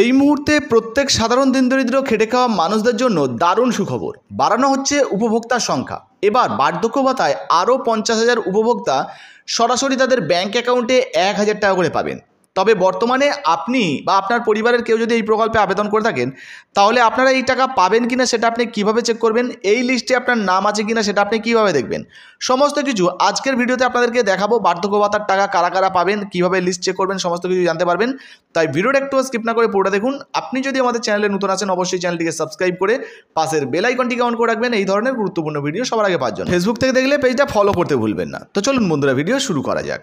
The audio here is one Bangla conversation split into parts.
এই মুহূর্তে প্রত্যেক সাধারণ দিনদরিদ্র খেটে খাওয়া মানুষদের জন্য দারুণ সুখবর বাড়ানো হচ্ছে উপভোক্তার সংখ্যা এবার বার্ধক্য ভাতায় আরও পঞ্চাশ হাজার উপভোক্তা সরাসরি তাদের ব্যাঙ্ক অ্যাকাউন্টে এক হাজার টাকা করে পাবেন তবে বর্তমানে আপনি বা আপনার পরিবারের কেউ যদি এই প্রকল্পে আবেদন করে থাকেন তাহলে আপনারা এই টাকা পাবেন কিনা সেটা আপনি কিভাবে চেক করবেন এই লিস্টে আপনার নাম আছে কিনা সেটা আপনি কিভাবে দেখবেন সমস্ত কিছু আজকের ভিডিওতে আপনাদেরকে দেখাবো বার্ধক্য ভাতার টাকা কারা কারা পাবেন কিভাবে লিস্ট চেক করবেন সমস্ত কিছু জানতে পারবেন তাই ভিডিওটা একটু স্কিপ না করে পুরোটা দেখুন আপনি যদি আমাদের চ্যানেলে নতুন আছেন অবশ্যই চ্যানেলটিকে সাবস্ক্রাইব করে পাশের বেল অন করে রাখবেন এই ধরনের গুরুত্বপূর্ণ ভিডিও সবার আগে পাঁচজন ফেসবুক থেকে দেখলে পেজটা ফলো করতে ভুলবেন না তো চলুন বন্ধুরা ভিডিও শুরু করা যাক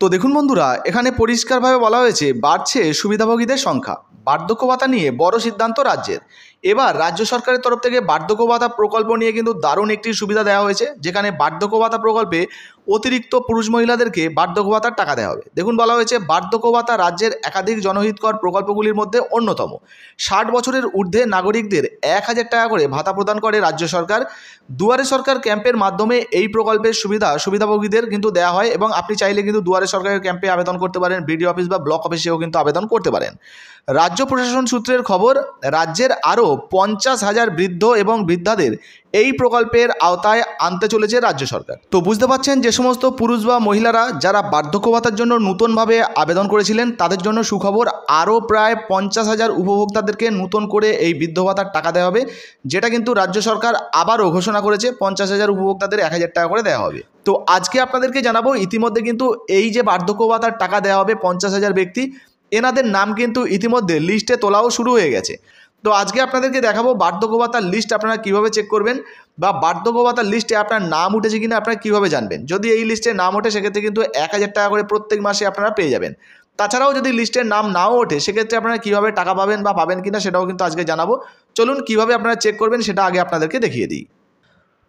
তো দেখুন বন্ধুরা এখানে পরিষ্কারভাবে বলা হয়েছে বাড়ছে সুবিধাভোগীদের সংখ্যা বার্ধক্য ভাতা নিয়ে বড় সিদ্ধান্ত রাজ্যের এবার রাজ্য সরকারের তরফ থেকে বার্ধক্য ভাতা প্রকল্প নিয়ে কিন্তু দারুণ একটি সুবিধা দেওয়া হয়েছে যেখানে বার্ধক্য ভাতা প্রকল্পে অতিরিক্ত পুরুষ মহিলাদেরকে বার্ধক্য ভাতার টাকা দেওয়া হবে দেখুন বলা হয়েছে বার্ধক্য ভাতা রাজ্যের একাধিক জনহিতকর প্রকল্পগুলির মধ্যে অন্যতম ষাট বছরের ঊর্ধ্বে নাগরিকদের এক হাজার টাকা করে ভাতা প্রদান করে রাজ্য সরকার দুয়ারে সরকার ক্যাম্পের মাধ্যমে এই প্রকল্পের সুবিধা সুবিধাভোগীদের কিন্তু দেওয়া হয় এবং আপনি চাইলে কিন্তু দুয়ারে সরকারের ক্যাম্পে আবেদন করতে পারেন বিডিও অফিস বা ব্লক অফিসেও কিন্তু আবেদন করতে পারেন রাজ্য প্রশাসন সূত্রের খবর রাজ্যের আরও আরও পঞ্চাশ হাজার বৃদ্ধ এবং বৃদ্ধাদের এই প্রকল্পের আওতায় আনতে চলেছে রাজ্য সরকার তো বুঝতে পারছেন যে সমস্ত পুরুষ বা মহিলারা যারা বার্ধক্য ভাতার জন্য নতুনভাবে আবেদন করেছিলেন তাদের জন্য সুখবর আরও প্রায় পঞ্চাশ হাজার উপভোক্তাদেরকে নতুন করে এই বৃদ্ধ ভাতার টাকা দেওয়া হবে যেটা কিন্তু রাজ্য সরকার আবারও ঘোষণা করেছে পঞ্চাশ হাজার উপভোক্তাদের এক হাজার টাকা করে দেওয়া হবে তো আজকে আপনাদেরকে জানাবো ইতিমধ্যে কিন্তু এই যে বার্ধক্য ভাতার টাকা দেওয়া হবে পঞ্চাশ হাজার ব্যক্তি এনাদের নাম কিন্তু ইতিমধ্যে লিস্টে তোলাও শুরু হয়ে গেছে তো আজকে আপনাদেরকে দেখাবো বার্ধক্য ভাতার লিস্ট আপনারা কিভাবে চেক করবেন বা বার্ধক্য ভাতার লিস্টে আপনার নাম উঠেছে কিনা আপনারা কীভাবে জানবেন যদি এই লিস্টে নাম ওঠে সেক্ষেত্রে কিন্তু এক হাজার টাকা করে প্রত্যেক মাসে আপনারা পেয়ে যাবেন তাছাড়াও যদি লিস্টের নাম নাও ওঠে সেক্ষেত্রে আপনারা কীভাবে টাকা পাবেন বা পাবেন কিনা সেটাও কিন্তু আজকে জানাবো চলুন কিভাবে আপনারা চেক করবেন সেটা আগে আপনাদেরকে দেখিয়ে দিই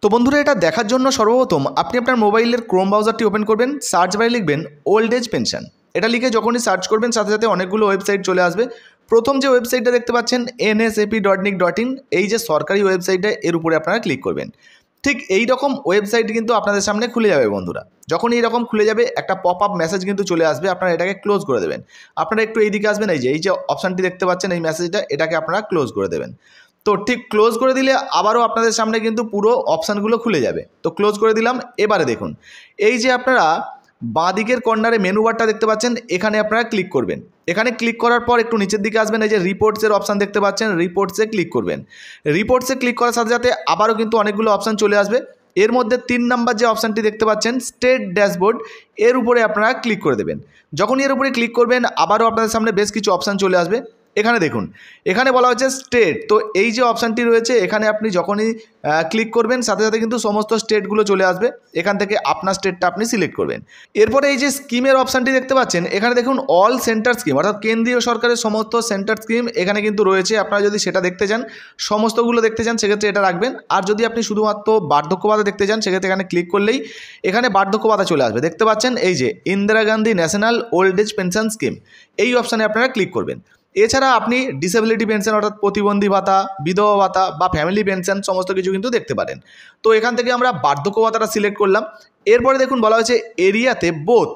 তো বন্ধুরা এটা দেখার জন্য সর্বপ্রথম আপনি আপনার মোবাইলের ক্রোম ব্রাউজারটি ওপেন করবেন সার্চ বাইরে লিখবেন ওল্ড এজ পেনশন এটা লিখে যখনই সার্চ করবেন সাথে সাথে অনেকগুলো ওয়েবসাইট চলে আসবে প্রথম যে ওয়েবসাইটটা দেখতে পাচ্ছেন NSAP dot nic dot in এই যে সরকারি ওয়েবসাইটটা এর উপরে আপনারা ক্লিক করবেন ঠিক এই রকম ওয়েবসাইট কিন্তু আপনাদের সামনে খুলে যাবে বন্ধুরা যখন এই রকম খুলে যাবে একটা পপ আপ মেসেজ কিন্তু চলে আসবে আপনারা এটাকে ক্লোজ করে দেবেন আপনারা একটু এইদিকে আসবেন এই যে এই যে অপশানটি দেখতে পাচ্ছেন এই মেসেজটা এটাকে আপনারা ক্লোজ করে দেবেন তো ঠিক ক্লোজ করে দিলে আবারও আপনাদের সামনে কিন্তু পুরো অপশানগুলো খুলে যাবে তো ক্লোজ করে দিলাম এবারে দেখুন এই যে আপনারা বাঁ দিকের কর্নারে মেনু বারটা দেখতে পাচ্ছেন এখানে আপনারা ক্লিক করবেন এখানে ক্লিক করার পর একটু নিচের দিকে আসবেন এই যে রিপোর্টসের অপশান দেখতে পাচ্ছেন রিপোর্টসে ক্লিক করবেন রিপোর্টসে ক্লিক করার সাথে সাথে আবারও কিন্তু অনেকগুলো অপশান চলে আসবে এর মধ্যে তিন নাম্বার যে অপশানটি দেখতে পাচ্ছেন স্টেট ড্যাশবোর্ড এর উপরে আপনারা ক্লিক করে দেবেন যখনই এর উপরে ক্লিক করবেন আবারও আপনাদের সামনে বেশ কিছু অপশান চলে আসবে এখানে দেখুন এখানে বলা হচ্ছে স্টেট তো এই যে অপশানটি রয়েছে এখানে আপনি যখনই ক্লিক করবেন সাথে সাথে কিন্তু সমস্ত স্টেটগুলো চলে আসবে এখান থেকে আপনার স্টেটটা আপনি সিলেক্ট করবেন এরপরে এই যে স্কিমের অপশানটি দেখতে পাচ্ছেন এখানে দেখুন অল সেন্টার স্কিম অর্থাৎ কেন্দ্রীয় সরকারের সমস্ত সেন্টার স্কিম এখানে কিন্তু রয়েছে আপনারা যদি সেটা দেখতে চান সমস্তগুলো দেখতে চান সেক্ষেত্রে এটা রাখবেন আর যদি আপনি শুধুমাত্র বার্ধক্য দেখতে চান সেক্ষেত্রে এখানে ক্লিক করলেই এখানে বার্ধক্য চলে আসবে দেখতে পাচ্ছেন এই যে Indira Gandhi national old age pension scheme এই অপশানে আপনারা ক্লিক করবেন এছাড়া আপনি ডিসেবিলিটি পেনশন অর্থাৎ প্রতিবন্ধী ভাতা বিধবা ভাতা বা ফ্যামিলি পেনশন সমস্ত কিছু কিন্তু দেখতে পারেন তো এখান থেকে আমরা বার্ধক্য ভাতাটা সিলেক্ট করলাম এরপরে দেখুন বলা হয়েছে এরিয়াতে বোধ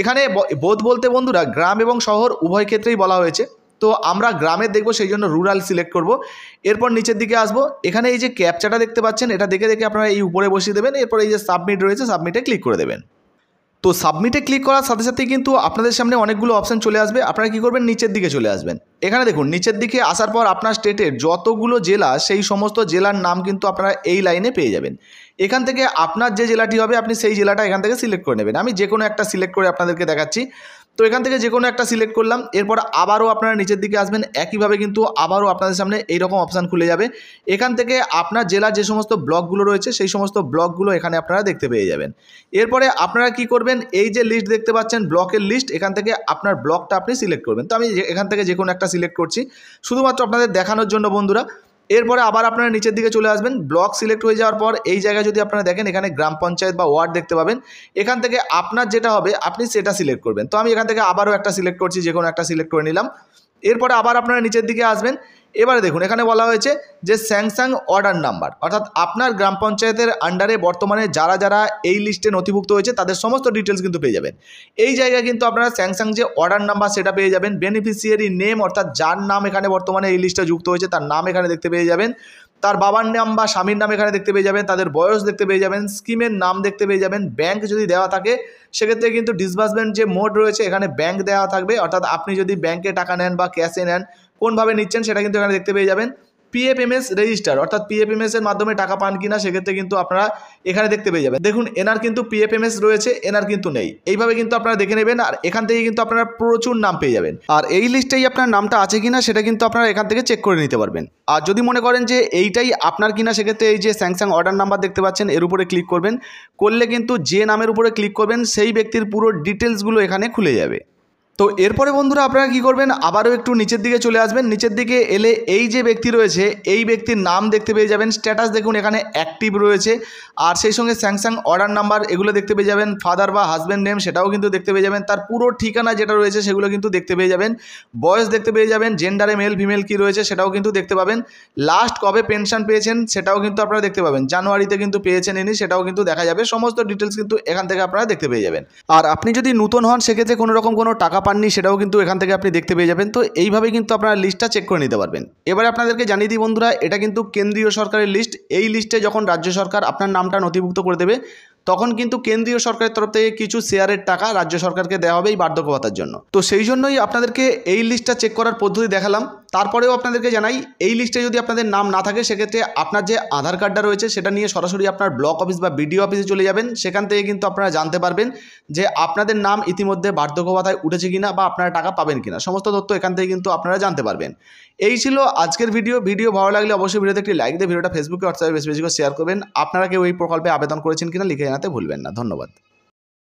এখানে বোধ বলতে বন্ধুরা গ্রাম এবং শহর উভয় ক্ষেত্রেই বলা হয়েছে তো আমরা গ্রামের দেখব সেই জন্য রুরাল সিলেক্ট করব এরপর নিচের দিকে আসবো এখানে এই যে ক্যাপচাটা দেখতে পাচ্ছেন এটা দেখে দেখে আপনারা এই উপরে বসিয়ে দেবেন এরপর এই যে সাবমিট রয়েছে সাবমিটে ক্লিক করে দেবেন তো সাবমিটে ক্লিক করার সাথে সাথে কিন্তু আপনাদের সামনে অনেকগুলো অপশান চলে আসবে আপনারা কী করবেন নিচের দিকে চলে আসবেন এখানে দেখুন নিচের দিকে আসার পর আপনার স্টেটের যতগুলো জেলা সেই সমস্ত জেলার নাম কিন্তু আপনারা এই লাইনে পেয়ে যাবেন এখান থেকে আপনার যে জেলাটি হবে আপনি সেই জেলাটা এখান থেকে সিলেক্ট করে নেবেন আমি যে কোনো একটা সিলেক্ট করে আপনাদেরকে দেখাচ্ছি তো এখান থেকে যে কোনো একটা সিলেক্ট করলাম এরপর আবারও আপনারা নিচের দিকে আসবেন একইভাবে কিন্তু আবারও আপনাদের সামনে এইরকম অপশান খুলে যাবে এখান থেকে আপনার জেলার যে সমস্ত ব্লকগুলো রয়েছে সেই সমস্ত ব্লকগুলো এখানে আপনারা দেখতে পেয়ে যাবেন এরপরে আপনারা কি করবেন এই যে লিস্ট দেখতে পাচ্ছেন ব্লকের লিস্ট এখান থেকে আপনার ব্লকটা আপনি সিলেক্ট করবেন তো আমি এখান থেকে যে কোনো একটা সিলেক্ট করছি শুধুমাত্র আপনাদের দেখানোর জন্য বন্ধুরা এরপরে আবার আপনারা নিচের দিকে চলে আসবেন ব্লক সিলেক্ট হয়ে যাওয়ার পর এই জায়গায় যদি আপনারা দেখেন এখানে গ্রাম পঞ্চায়েত বা ওয়ার্ড দেখতে পাবেন এখান থেকে আপনার যেটা হবে আপনি সেটা সিলেক্ট করবেন তো আমি এখান থেকে আবারও একটা সিলেক্ট করছি যে কোনো একটা সিলেক্ট করে নিলাম এরপরে আবার আপনারা নিচের দিকে আসবেন এবারে দেখুন এখানে বলা হয়েছে যে স্যাংস্যাং অর্ডার নাম্বার অর্থাৎ আপনার গ্রাম পঞ্চায়েতের আন্ডারে বর্তমানে যারা যারা এই লিস্টে নথিভুক্ত হয়েছে তাদের সমস্ত ডিটেলস কিন্তু পেয়ে যাবেন এই জায়গায় কিন্তু আপনারা স্যাংস্যাং যে অর্ডার নাম্বার সেটা পেয়ে যাবেন বেনিফিসিয়ারি নেম অর্থাৎ যার নাম এখানে বর্তমানে এই লিস্টে যুক্ত হয়েছে তার নাম এখানে দেখতে পেয়ে যাবেন তার বাবার নাম বা স্বামীর নাম এখানে দেখতে পেয়ে যাবেন তাদের বয়স দেখতে পেয়ে যাবেন স্কিমের নাম দেখতে পেয়ে যাবেন ব্যাংক যদি দেওয়া থাকে সেক্ষেত্রে কিন্তু ডিসবার্সমেন্ট যে মোড রয়েছে এখানে ব্যাংক দেওয়া থাকবে অর্থাৎ আপনি যদি ব্যাংকে টাকা নেন বা ক্যাশে নেন কোনভাবে নিচ্ছেন সেটা কিন্তু এখানে দেখতে পেয়ে যাবেন পিএফএমএস রেজিস্টার অর্থাৎ পিএফএমএস এর মাধ্যমে টাকা পান কিনা সেক্ষেত্রে কিন্তু আপনারা এখানে দেখতে পেয়ে যাবেন দেখুন এনার কিন্তু পিএফএমএস রয়েছে এনার কিন্তু নেই এইভাবে কিন্তু আপনারা দেখে নেবেন আর এখান থেকে কিন্তু আপনারা প্রচুর নাম পেয়ে যাবেন আর এই লিস্টেই আপনার নামটা আছে কিনা সেটা কিন্তু আপনারা এখান থেকে চেক করে নিতে পারবেন আর যদি মনে করেন যে এইটাই আপনার কিনা সেক্ষেত্রে এই যে স্যাংস্যাং অর্ডার নাম্বার দেখতে পাচ্ছেন এর উপরে ক্লিক করবেন করলে কিন্তু যে নামের উপরে ক্লিক করবেন সেই ব্যক্তির পুরো ডিটেলসগুলো এখানে খুলে যাবে তো এরপরে বন্ধুরা আপনারা কি করবেন আবারও একটু নিচের দিকে চলে আসবেন নিচের দিকে এলে এই যে ব্যক্তি রয়েছে এই ব্যক্তির নাম দেখতে পেয়ে যাবেন স্ট্যাটাস দেখুন এখানে অ্যাক্টিভ রয়েছে আর সেই সঙ্গে স্যাংস্যাং অর্ডার নাম্বার এগুলো দেখতে পেয়ে যাবেন ফাদার বা হাজব্যান্ড নেম সেটাও কিন্তু দেখতে পেয়ে যাবেন তার পুরো ঠিকানা যেটা রয়েছে সেগুলো কিন্তু দেখতে পেয়ে যাবেন বয়স দেখতে পেয়ে যাবেন জেন্ডারে মেল ফিমেল কি রয়েছে সেটাও কিন্তু দেখতে পাবেন লাস্ট কবে পেনশন পেয়েছেন সেটাও কিন্তু আপনারা দেখতে পাবেন জানুয়ারিতে কিন্তু পেয়েছেন এনি সেটাও কিন্তু দেখা যাবে সমস্ত ডিটেলস কিন্তু এখান থেকে আপনারা দেখতে পেয়ে যাবেন আর আপনি যদি নতুন হন সেক্ষেত্রে কোনো রকম কোনো টাকা পাননি সেটাও কিন্তু এখান থেকে আপনি দেখতে পেয়ে যাবেন তো এইভাবে কিন্তু আপনারা লিস্টটা চেক করে নিতে পারবেন এবারে আপনাদেরকে জানিয়ে দিই বন্ধুরা এটা কিন্তু কেন্দ্রীয় সরকারের লিস্ট এই লিস্টে যখন রাজ্য সরকার আপনার নামটা নথিভুক্ত করে দেবে তখন কিন্তু কেন্দ্রীয় সরকারের তরফ থেকে কিছু শেয়ারের টাকা রাজ্য সরকারকে দেওয়া হবে এই বার্ধক্যতার জন্য তো সেই জন্যই আপনাদেরকে এই লিস্টটা চেক করার পদ্ধতি দেখালাম তারপরেও আপনাদেরকে জানাই এই লিস্টে যদি আপনাদের নাম না থাকে সেক্ষেত্রে আপনার যে আধার কার্ডটা রয়েছে সেটা নিয়ে সরাসরি আপনার ব্লক অফিস বা বিডিও অফিসে চলে যাবেন সেখান থেকে কিন্তু আপনারা জানতে পারবেন যে আপনাদের নাম ইতিমধ্যে বার্ধক্য ভাতায় উঠেছে কিনা বা আপনারা টাকা পাবেন কিনা সমস্ত তথ্য এখান থেকে কিন্তু আপনারা জানতে পারবেন এই ছিল আজকের ভিডিও ভিডিও ভালো লাগলে অবশ্যই ভিডিওতে একটি লাইক দিয়ে ভিডিওটা ফেসবুকে হোয়াটসঅ্যাপে বেশি বেশি করে শেয়ার করবেন আপনারা কেউ এই প্রকল্পে আবেদন করেছেন কিনা লিখে জানাতে ভুলবেন না ধন্যবাদ